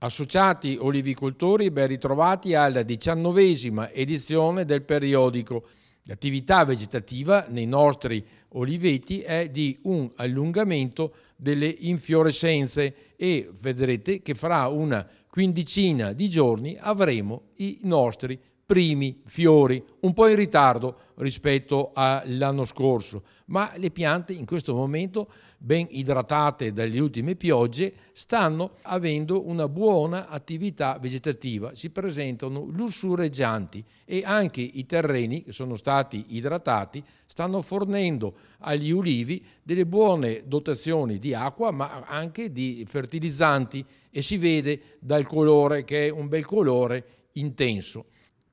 Associati olivicoltori ben ritrovati alla diciannovesima edizione del periodico. L'attività vegetativa nei nostri oliveti è di un allungamento delle infiorescenze e vedrete che fra una quindicina di giorni avremo i nostri oliveti primi fiori, un po' in ritardo rispetto all'anno scorso, ma le piante in questo momento, ben idratate dalle ultime piogge, stanno avendo una buona attività vegetativa, si presentano lussureggianti e anche i terreni che sono stati idratati stanno fornendo agli ulivi delle buone dotazioni di acqua, ma anche di fertilizzanti e si vede dal colore che è un bel colore intenso.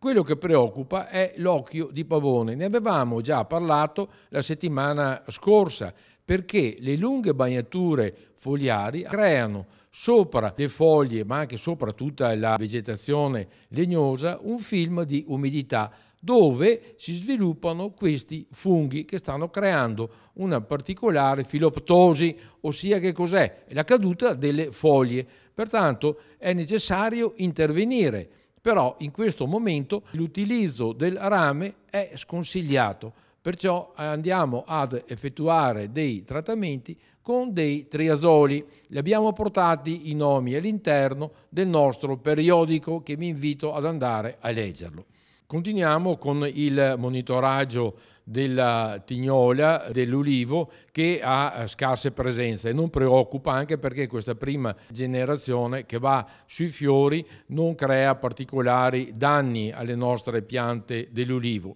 Quello che preoccupa è l'occhio di pavone. Ne avevamo già parlato la settimana scorsa perché le lunghe bagnature fogliari creano sopra le foglie, ma anche sopra tutta la vegetazione legnosa, un film di umidità dove si sviluppano questi funghi che stanno creando una particolare filoptosi, ossia che cos'è? La caduta delle foglie. Pertanto è necessario intervenire però in questo momento l'utilizzo del rame è sconsigliato, perciò eh, andiamo ad effettuare dei trattamenti con dei triasoli. Li abbiamo portati i nomi all'interno del nostro periodico che vi invito ad andare a leggerlo. Continuiamo con il monitoraggio della tignola, dell'ulivo che ha eh, scarse presenze e non preoccupa anche perché questa prima generazione che va sui fiori non crea particolari danni alle nostre piante dell'ulivo.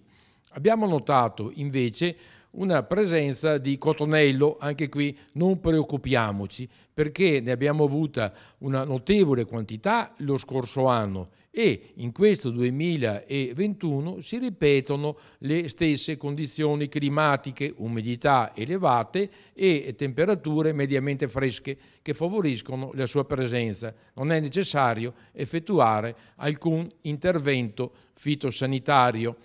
Abbiamo notato invece una presenza di Cotonello, anche qui non preoccupiamoci perché ne abbiamo avuta una notevole quantità lo scorso anno e in questo 2021 si ripetono le stesse condizioni climatiche, umidità elevate e temperature mediamente fresche che favoriscono la sua presenza. Non è necessario effettuare alcun intervento fitosanitario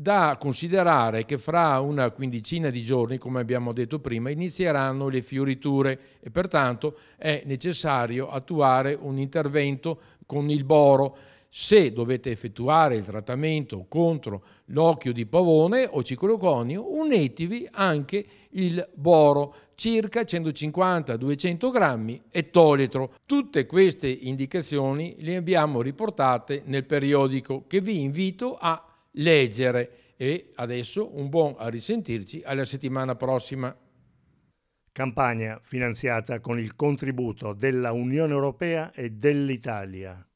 da considerare che fra una quindicina di giorni, come abbiamo detto prima, inizieranno le fioriture e pertanto è necessario attuare un intervento con il boro. Se dovete effettuare il trattamento contro l'occhio di pavone o cicloconio, unetevi anche il boro, circa 150-200 grammi e Tutte queste indicazioni le abbiamo riportate nel periodico che vi invito a leggere e adesso un buon a risentirci alla settimana prossima. Campagna finanziata con il contributo della Unione Europea e dell'Italia.